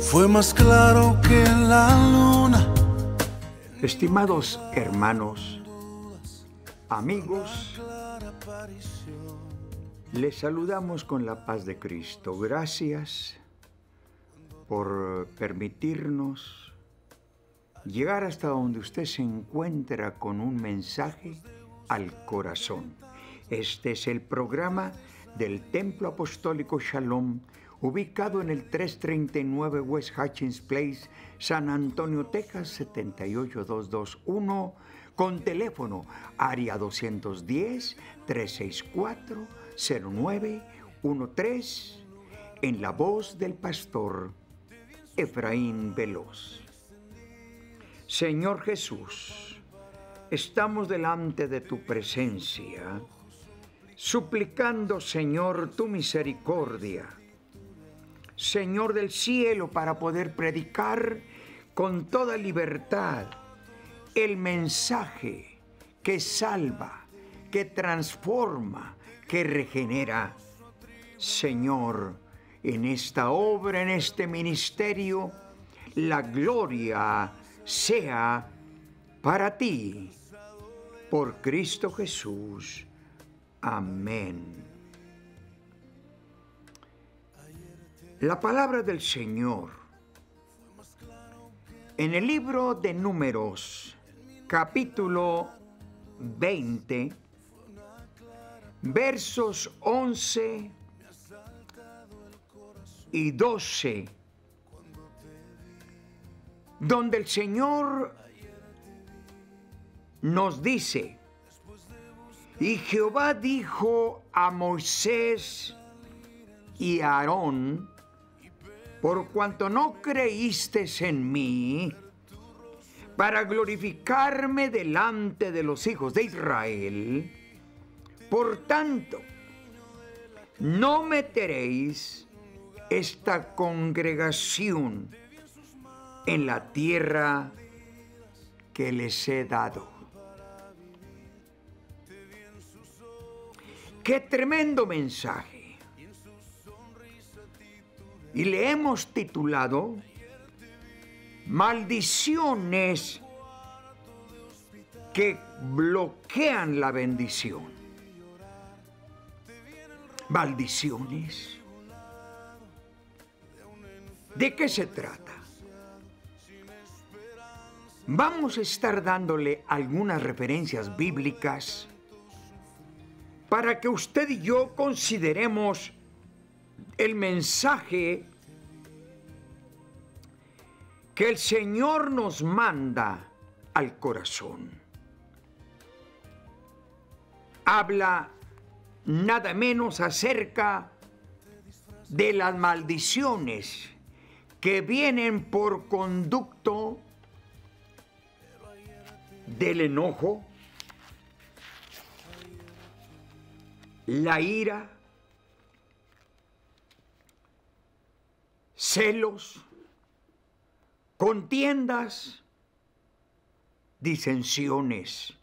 fue más claro que la luna. Estimados hermanos, amigos, les saludamos con la paz de Cristo. Gracias por permitirnos llegar hasta donde usted se encuentra con un mensaje al corazón. Este es el programa del Templo Apostólico Shalom, ubicado en el 339 West Hutchins Place, San Antonio, Texas 78221, con teléfono área 210-364-0913, en la voz del pastor Efraín Veloz. Señor Jesús, estamos delante de tu presencia suplicando, Señor, tu misericordia. Señor del cielo, para poder predicar con toda libertad el mensaje que salva, que transforma, que regenera. Señor, en esta obra, en este ministerio, la gloria sea para ti, por Cristo Jesús Amén. La palabra del Señor en el libro de números, capítulo 20, versos 11 y 12, donde el Señor nos dice, y Jehová dijo a Moisés y a Aarón, por cuanto no creísteis en mí, para glorificarme delante de los hijos de Israel, por tanto, no meteréis esta congregación en la tierra que les he dado. Qué tremendo mensaje. Y le hemos titulado Maldiciones que bloquean la bendición. Maldiciones. ¿De qué se trata? Vamos a estar dándole algunas referencias bíblicas para que usted y yo consideremos el mensaje que el Señor nos manda al corazón. Habla nada menos acerca de las maldiciones que vienen por conducto del enojo, la ira, celos, contiendas, disensiones.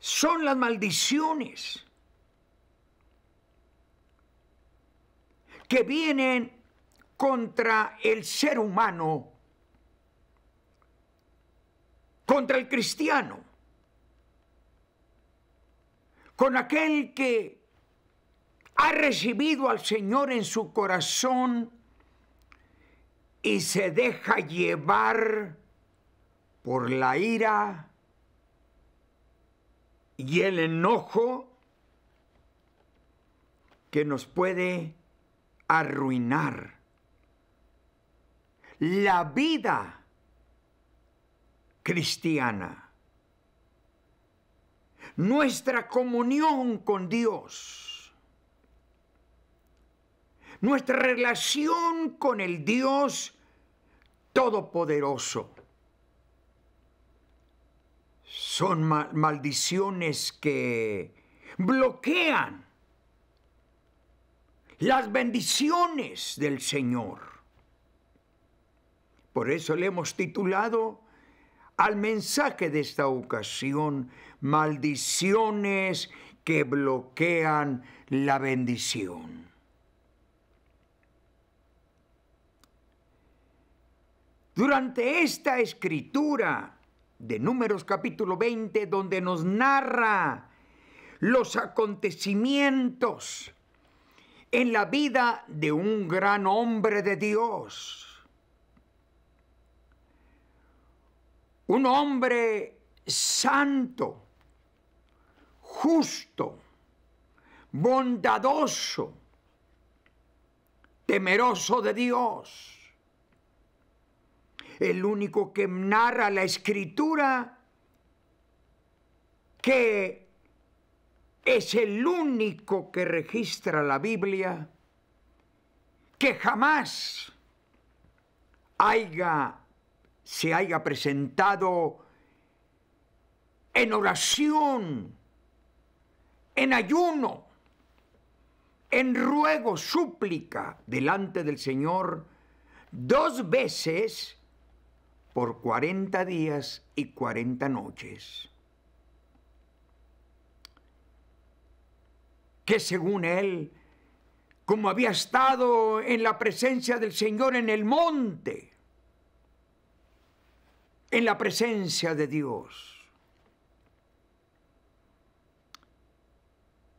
Son las maldiciones que vienen contra el ser humano, contra el cristiano con aquel que ha recibido al Señor en su corazón y se deja llevar por la ira y el enojo que nos puede arruinar la vida cristiana nuestra comunión con Dios, nuestra relación con el Dios Todopoderoso. Son maldiciones que bloquean las bendiciones del Señor. Por eso le hemos titulado al mensaje de esta ocasión maldiciones que bloquean la bendición. Durante esta escritura de Números capítulo 20, donde nos narra los acontecimientos en la vida de un gran hombre de Dios. Un hombre santo justo, bondadoso, temeroso de Dios. El único que narra la escritura, que es el único que registra la Biblia, que jamás se haya presentado en oración en ayuno, en ruego, súplica delante del Señor, dos veces por cuarenta días y cuarenta noches, que según él, como había estado en la presencia del Señor en el monte, en la presencia de Dios,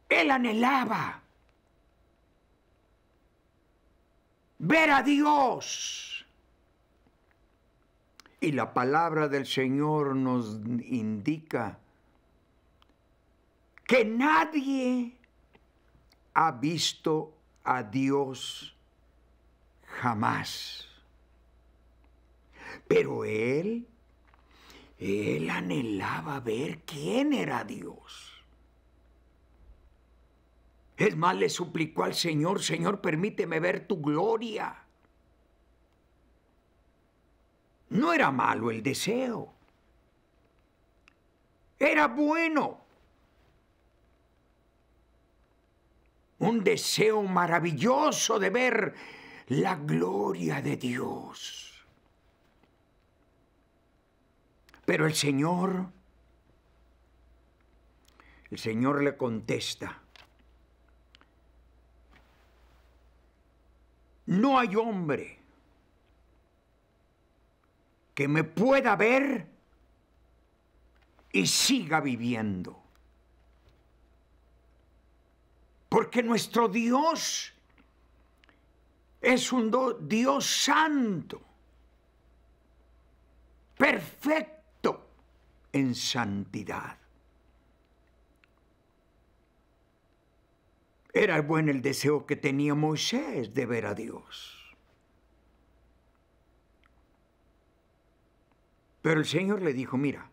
Él anhelaba ver a Dios. Y la palabra del Señor nos indica que nadie ha visto a Dios jamás. Pero él, él anhelaba ver quién era Dios. Es más, le suplicó al Señor, Señor, permíteme ver tu gloria. No era malo el deseo. Era bueno. Un deseo maravilloso de ver la gloria de Dios. Pero el Señor, el Señor le contesta, no hay hombre que me pueda ver y siga viviendo. Porque nuestro Dios es un Dios santo, perfecto en santidad. Era bueno el deseo que tenía Moisés de ver a Dios. Pero el Señor le dijo, mira,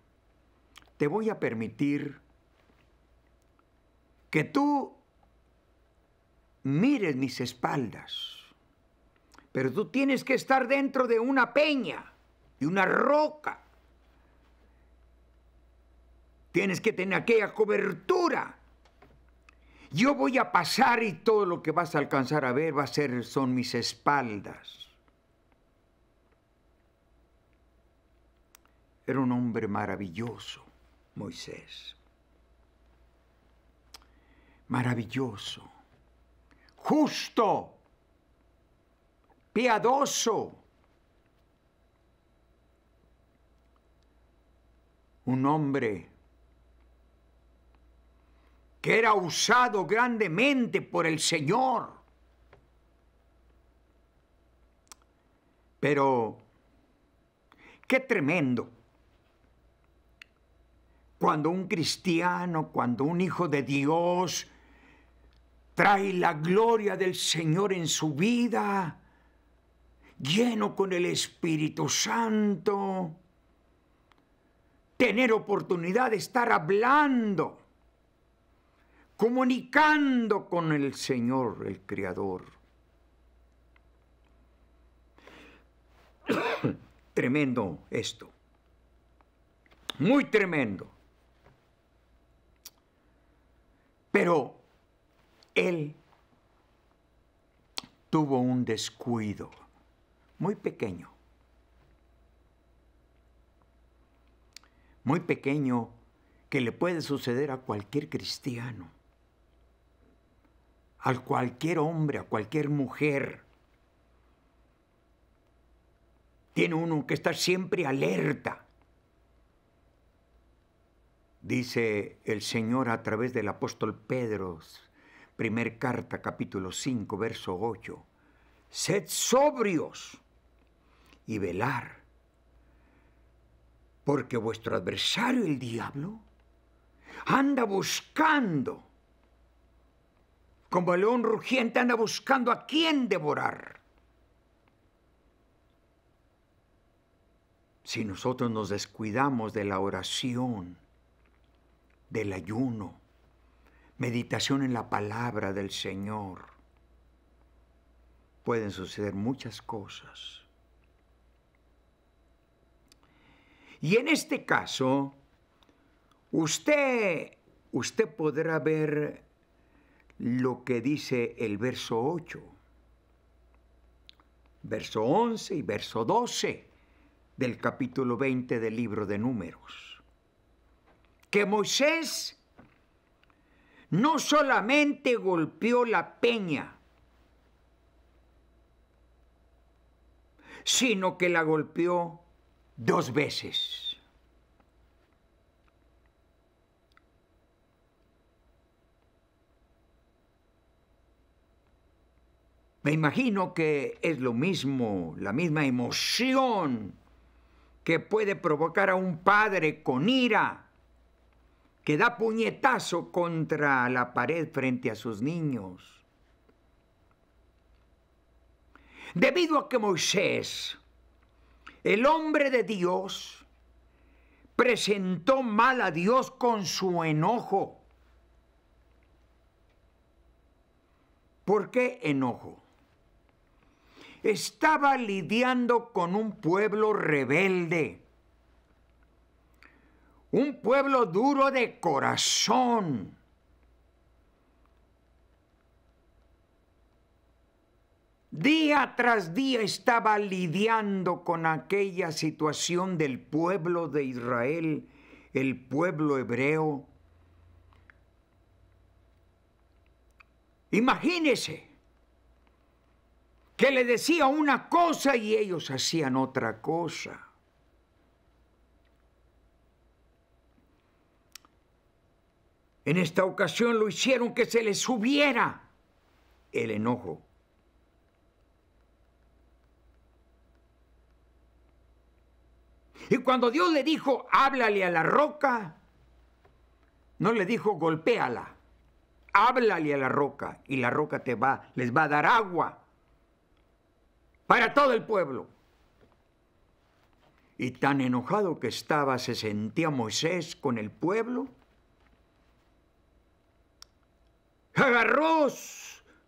te voy a permitir que tú mires mis espaldas, pero tú tienes que estar dentro de una peña, y una roca. Tienes que tener aquella cobertura yo voy a pasar y todo lo que vas a alcanzar a ver va a ser, son mis espaldas. Era un hombre maravilloso, Moisés. Maravilloso, justo, piadoso. Un hombre que era usado grandemente por el Señor. Pero, qué tremendo. Cuando un cristiano, cuando un hijo de Dios trae la gloria del Señor en su vida, lleno con el Espíritu Santo, tener oportunidad de estar hablando comunicando con el Señor, el Creador. tremendo esto, muy tremendo. Pero él tuvo un descuido muy pequeño, muy pequeño que le puede suceder a cualquier cristiano. Al cualquier hombre, a cualquier mujer. Tiene uno que estar siempre alerta. Dice el Señor a través del apóstol Pedro, primer carta, capítulo 5, verso 8. Sed sobrios y velar, porque vuestro adversario, el diablo, anda buscando como el león rugiente anda buscando a quién devorar. Si nosotros nos descuidamos de la oración, del ayuno, meditación en la palabra del Señor, pueden suceder muchas cosas. Y en este caso, usted, usted podrá ver lo que dice el verso 8, verso 11 y verso 12 del capítulo 20 del libro de números. Que Moisés no solamente golpeó la peña, sino que la golpeó dos veces. Me imagino que es lo mismo, la misma emoción que puede provocar a un padre con ira, que da puñetazo contra la pared frente a sus niños. Debido a que Moisés, el hombre de Dios, presentó mal a Dios con su enojo. ¿Por qué enojo? estaba lidiando con un pueblo rebelde, un pueblo duro de corazón. Día tras día estaba lidiando con aquella situación del pueblo de Israel, el pueblo hebreo. Imagínese, que le decía una cosa y ellos hacían otra cosa. En esta ocasión lo hicieron que se le subiera el enojo. Y cuando Dios le dijo, háblale a la roca, no le dijo, golpéala, háblale a la roca y la roca te va, les va a dar agua para todo el pueblo. Y tan enojado que estaba se sentía Moisés con el pueblo, agarró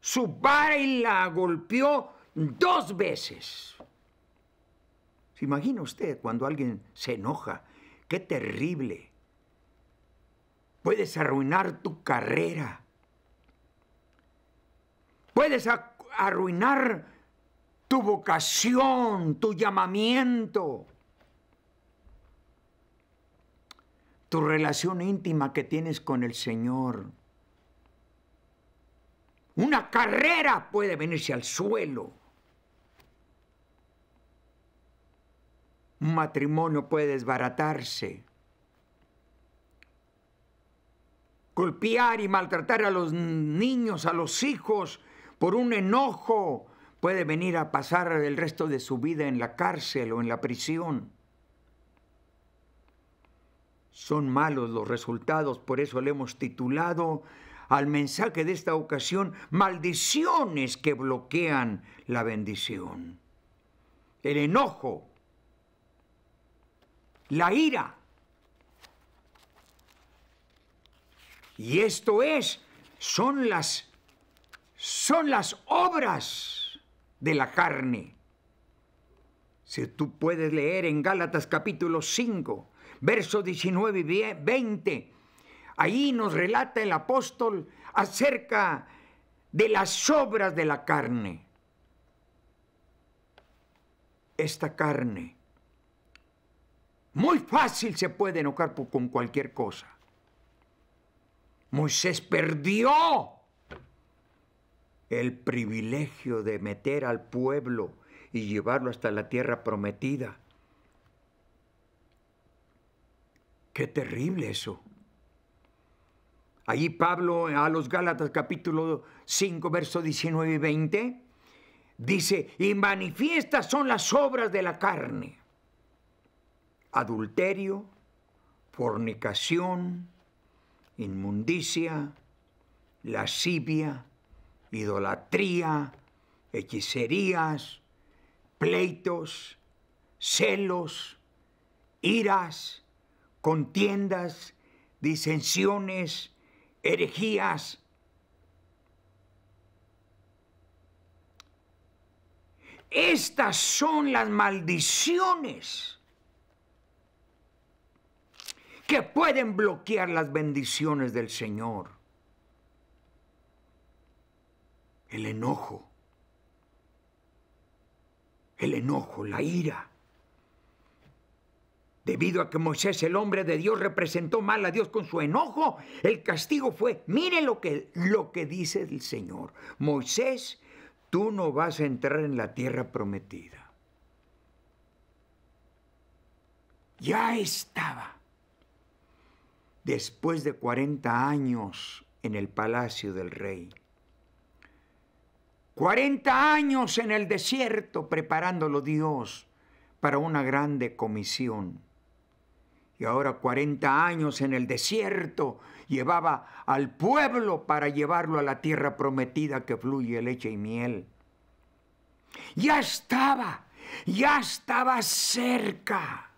su vara y la golpeó dos veces. ¿Se imagina usted cuando alguien se enoja? ¡Qué terrible! Puedes arruinar tu carrera. Puedes arruinar tu vocación, tu llamamiento, tu relación íntima que tienes con el Señor. Una carrera puede venirse al suelo. Un matrimonio puede desbaratarse. Golpear y maltratar a los niños, a los hijos, por un enojo, puede venir a pasar el resto de su vida en la cárcel o en la prisión. Son malos los resultados, por eso le hemos titulado al mensaje de esta ocasión, maldiciones que bloquean la bendición. El enojo, la ira. Y esto es, son las, son las obras de la carne. Si tú puedes leer en Gálatas capítulo 5, versos 19 y 20, ahí nos relata el apóstol acerca de las obras de la carne. Esta carne muy fácil se puede enojar con cualquier cosa. Moisés perdió el privilegio de meter al pueblo y llevarlo hasta la tierra prometida. Qué terrible eso. Allí Pablo a los Gálatas capítulo 5, verso 19 y 20, dice, y manifiestas son las obras de la carne, adulterio, fornicación, inmundicia, lascivia, idolatría, hechicerías, pleitos, celos, iras, contiendas, disensiones, herejías. Estas son las maldiciones que pueden bloquear las bendiciones del Señor. el enojo, el enojo, la ira. Debido a que Moisés, el hombre de Dios, representó mal a Dios con su enojo, el castigo fue, mire lo que, lo que dice el Señor, Moisés, tú no vas a entrar en la tierra prometida. Ya estaba, después de 40 años en el palacio del rey, 40 años en el desierto preparándolo Dios para una grande comisión. Y ahora 40 años en el desierto llevaba al pueblo para llevarlo a la tierra prometida que fluye leche y miel. Ya estaba, ya estaba cerca.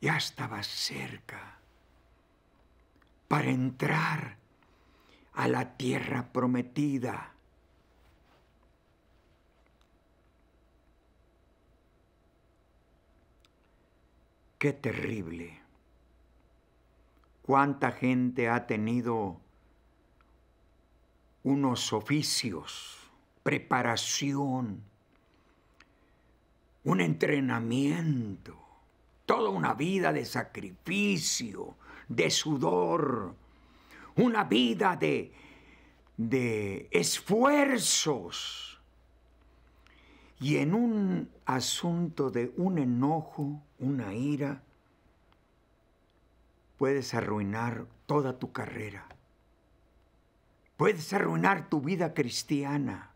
Ya estaba cerca para entrar a la tierra prometida. Qué terrible. Cuánta gente ha tenido unos oficios, preparación, un entrenamiento, toda una vida de sacrificio, de sudor, una vida de, de esfuerzos. Y en un asunto de un enojo, una ira, puedes arruinar toda tu carrera. Puedes arruinar tu vida cristiana,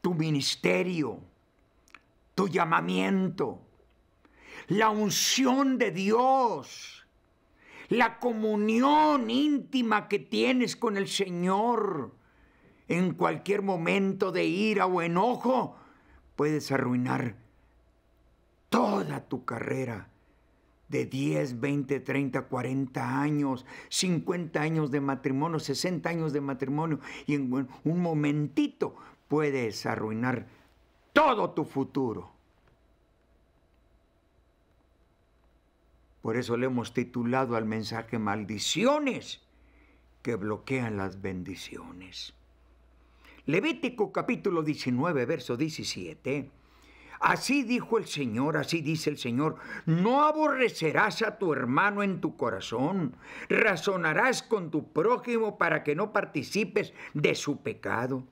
tu ministerio, tu llamamiento, la unción de Dios la comunión íntima que tienes con el Señor. En cualquier momento de ira o enojo puedes arruinar toda tu carrera de 10, 20, 30, 40 años, 50 años de matrimonio, 60 años de matrimonio y en un momentito puedes arruinar todo tu futuro. Por eso le hemos titulado al mensaje Maldiciones que bloquean las bendiciones. Levítico capítulo 19, verso 17. Así dijo el Señor, así dice el Señor, no aborrecerás a tu hermano en tu corazón, razonarás con tu prójimo para que no participes de su pecado.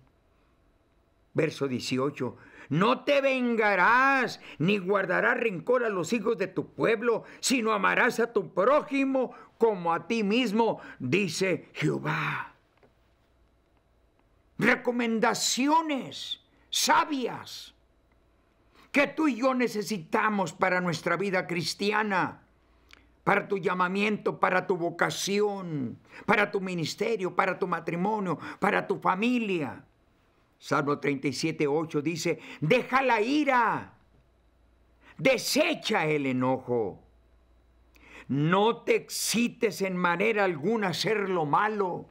Verso 18, no te vengarás, ni guardarás rencor a los hijos de tu pueblo, sino amarás a tu prójimo como a ti mismo, dice Jehová. Recomendaciones sabias que tú y yo necesitamos para nuestra vida cristiana para tu llamamiento, para tu vocación, para tu ministerio, para tu matrimonio, para tu familia. Salmo 37, 8 dice, deja la ira, desecha el enojo, no te excites en manera alguna a hacer lo malo.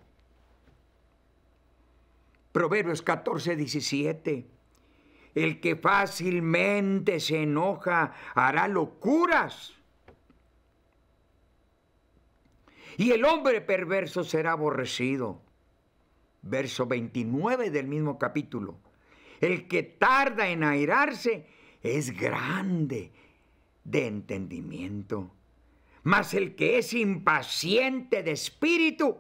Proverbios 14, 17. El que fácilmente se enoja hará locuras. Y el hombre perverso será aborrecido verso 29 del mismo capítulo. El que tarda en airarse es grande de entendimiento, mas el que es impaciente de espíritu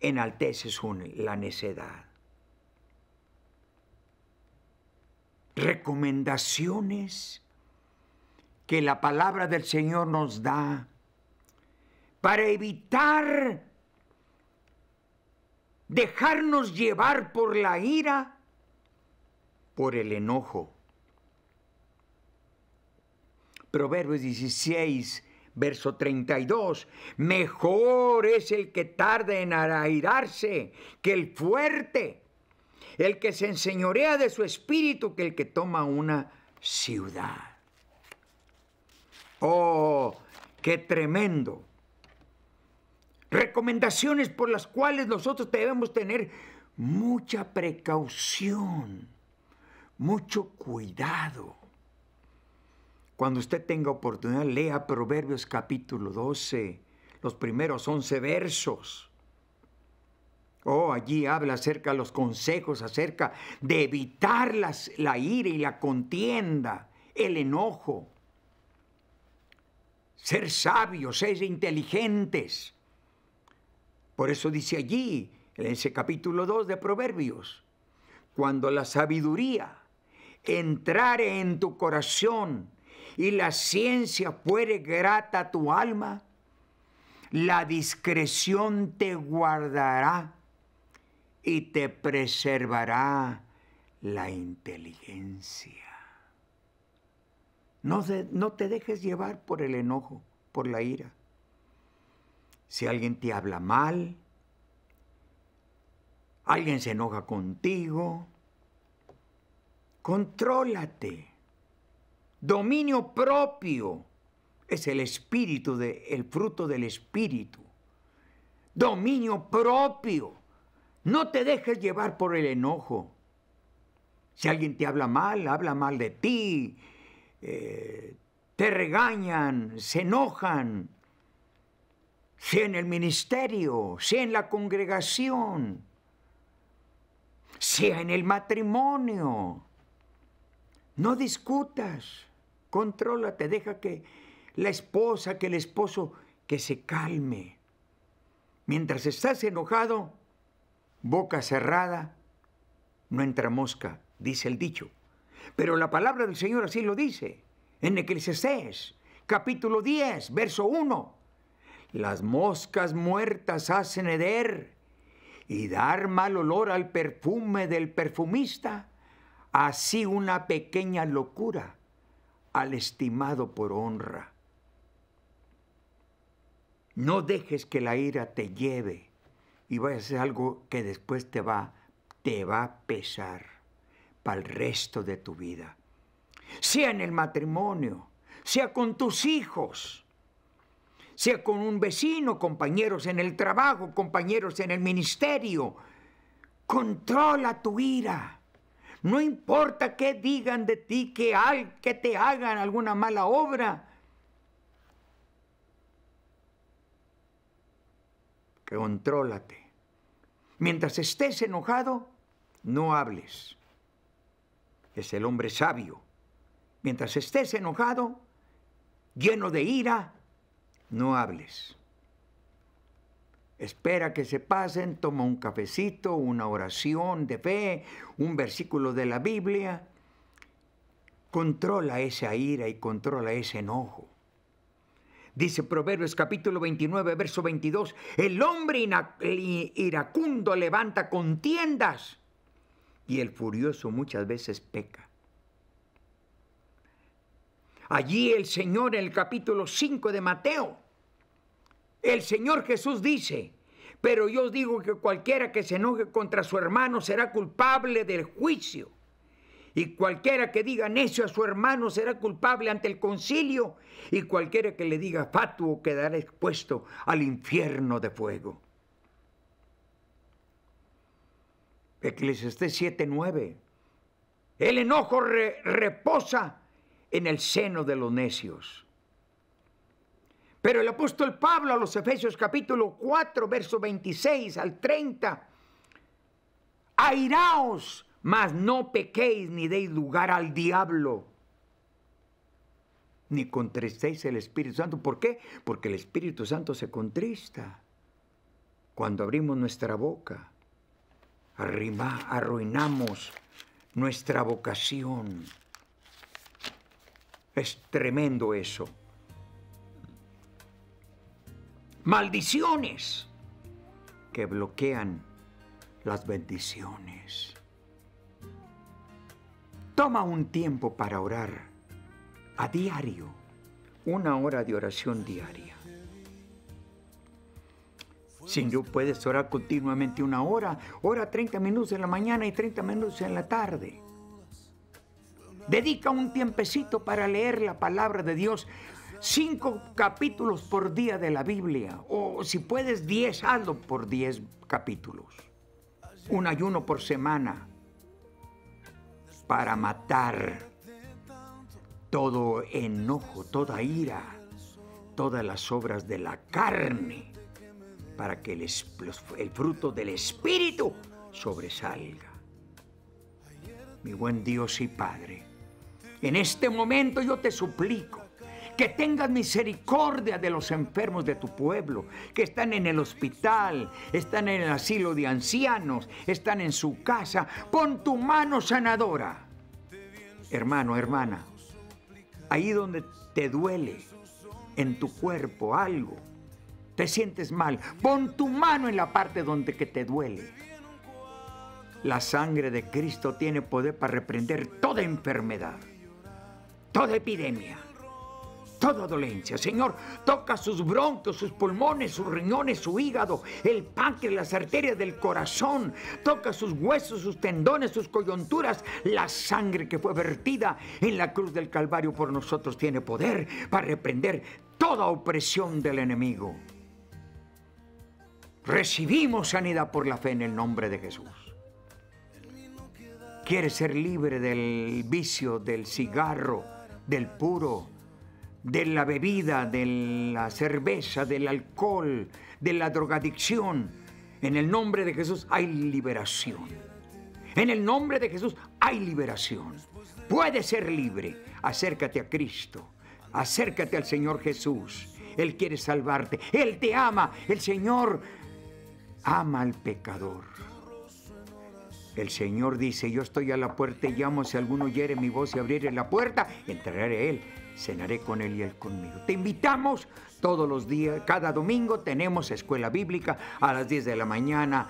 enaltece su, la necedad. Recomendaciones que la palabra del Señor nos da para evitar dejarnos llevar por la ira, por el enojo. Proverbios 16, verso 32. Mejor es el que tarda en airarse que el fuerte, el que se enseñorea de su espíritu que el que toma una ciudad. Oh, qué tremendo recomendaciones por las cuales nosotros debemos tener mucha precaución, mucho cuidado. Cuando usted tenga oportunidad, lea Proverbios capítulo 12, los primeros 11 versos. Oh, allí habla acerca de los consejos, acerca de evitar la ira y la contienda, el enojo. Ser sabios, ser inteligentes. Por eso dice allí, en ese capítulo 2 de Proverbios, cuando la sabiduría entrare en tu corazón y la ciencia fuere grata a tu alma, la discreción te guardará y te preservará la inteligencia. No, no te dejes llevar por el enojo, por la ira si alguien te habla mal, alguien se enoja contigo. Contrólate. Dominio propio es el espíritu, de, el fruto del espíritu. Dominio propio. No te dejes llevar por el enojo. Si alguien te habla mal, habla mal de ti, eh, te regañan, se enojan, sea en el ministerio, sea en la congregación, sea en el matrimonio. No discutas, contrólate, deja que la esposa, que el esposo, que se calme. Mientras estás enojado, boca cerrada, no entra mosca, dice el dicho. Pero la palabra del Señor así lo dice, en Eclesiastés, capítulo 10, verso 1 las moscas muertas hacen heder y dar mal olor al perfume del perfumista, así una pequeña locura al estimado por honra. No dejes que la ira te lleve y vaya a ser algo que después te va, te va a pesar para el resto de tu vida. Sea en el matrimonio, sea con tus hijos sea con un vecino, compañeros en el trabajo, compañeros en el ministerio. Controla tu ira. No importa qué digan de ti, que, que te hagan alguna mala obra. Que contrólate. Mientras estés enojado, no hables. Es el hombre sabio. Mientras estés enojado, lleno de ira, no hables. Espera que se pasen, toma un cafecito, una oración de fe, un versículo de la Biblia. Controla esa ira y controla ese enojo. Dice Proverbios capítulo 29, verso 22, el hombre iracundo levanta contiendas y el furioso muchas veces peca. Allí el Señor en el capítulo 5 de Mateo el Señor Jesús dice, pero yo os digo que cualquiera que se enoje contra su hermano será culpable del juicio. Y cualquiera que diga necio a su hermano será culpable ante el concilio. Y cualquiera que le diga fatuo quedará expuesto al infierno de fuego. Eclesiastes 7:9. El enojo reposa en el seno de los necios. Pero el apóstol Pablo a los Efesios capítulo 4, verso 26 al 30, airaos, mas no pequéis ni deis lugar al diablo, ni contristéis el Espíritu Santo. ¿Por qué? Porque el Espíritu Santo se contrista cuando abrimos nuestra boca. Arriba, arruinamos nuestra vocación. Es tremendo eso maldiciones que bloquean las bendiciones. Toma un tiempo para orar a diario, una hora de oración diaria. Si no puedes orar continuamente una hora, ora 30 minutos en la mañana y 30 minutos en la tarde. Dedica un tiempecito para leer la palabra de Dios cinco capítulos por día de la Biblia, o si puedes, diez, hazlo por diez capítulos. Un ayuno por semana para matar todo enojo, toda ira, todas las obras de la carne, para que el, el fruto del Espíritu sobresalga. Mi buen Dios y Padre, en este momento yo te suplico que tengas misericordia de los enfermos de tu pueblo, que están en el hospital, están en el asilo de ancianos, están en su casa. Pon tu mano sanadora. Hermano, hermana, ahí donde te duele en tu cuerpo algo, te sientes mal, pon tu mano en la parte donde que te duele. La sangre de Cristo tiene poder para reprender toda enfermedad, toda epidemia toda dolencia. Señor, toca sus broncos, sus pulmones, sus riñones, su hígado, el páncreas, las arterias del corazón. Toca sus huesos, sus tendones, sus coyunturas. La sangre que fue vertida en la cruz del Calvario por nosotros tiene poder para reprender toda opresión del enemigo. Recibimos sanidad por la fe en el nombre de Jesús. Quiere ser libre del vicio, del cigarro, del puro, de la bebida, de la cerveza, del alcohol, de la drogadicción. En el nombre de Jesús hay liberación. En el nombre de Jesús hay liberación. Puedes ser libre. Acércate a Cristo. Acércate al Señor Jesús. Él quiere salvarte. Él te ama. El Señor ama al pecador. El Señor dice, yo estoy a la puerta y llamo, si alguno oyere mi voz y abriere la puerta, entraré a Él cenaré con él y él conmigo. Te invitamos todos los días, cada domingo tenemos escuela bíblica a las 10 de la mañana.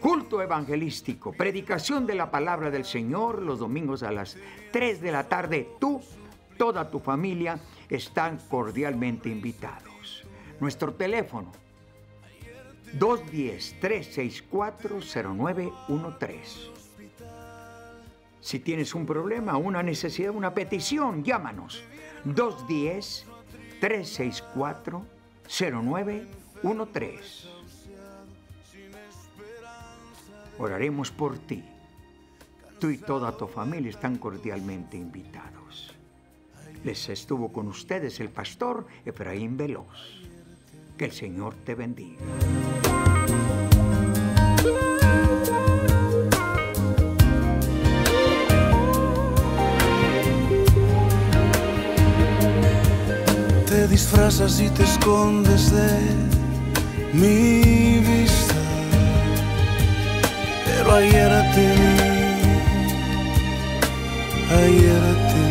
Culto evangelístico, predicación de la palabra del Señor los domingos a las 3 de la tarde. Tú, toda tu familia están cordialmente invitados. Nuestro teléfono 210-364-0913. Si tienes un problema, una necesidad, una petición, llámanos. 210-364-0913. Oraremos por ti. Tú y toda tu familia están cordialmente invitados. Les estuvo con ustedes el pastor Efraín Veloz. Que el Señor te bendiga. disfrazas y te escondes de mi vista. Pero ayer a ti, ayer ti.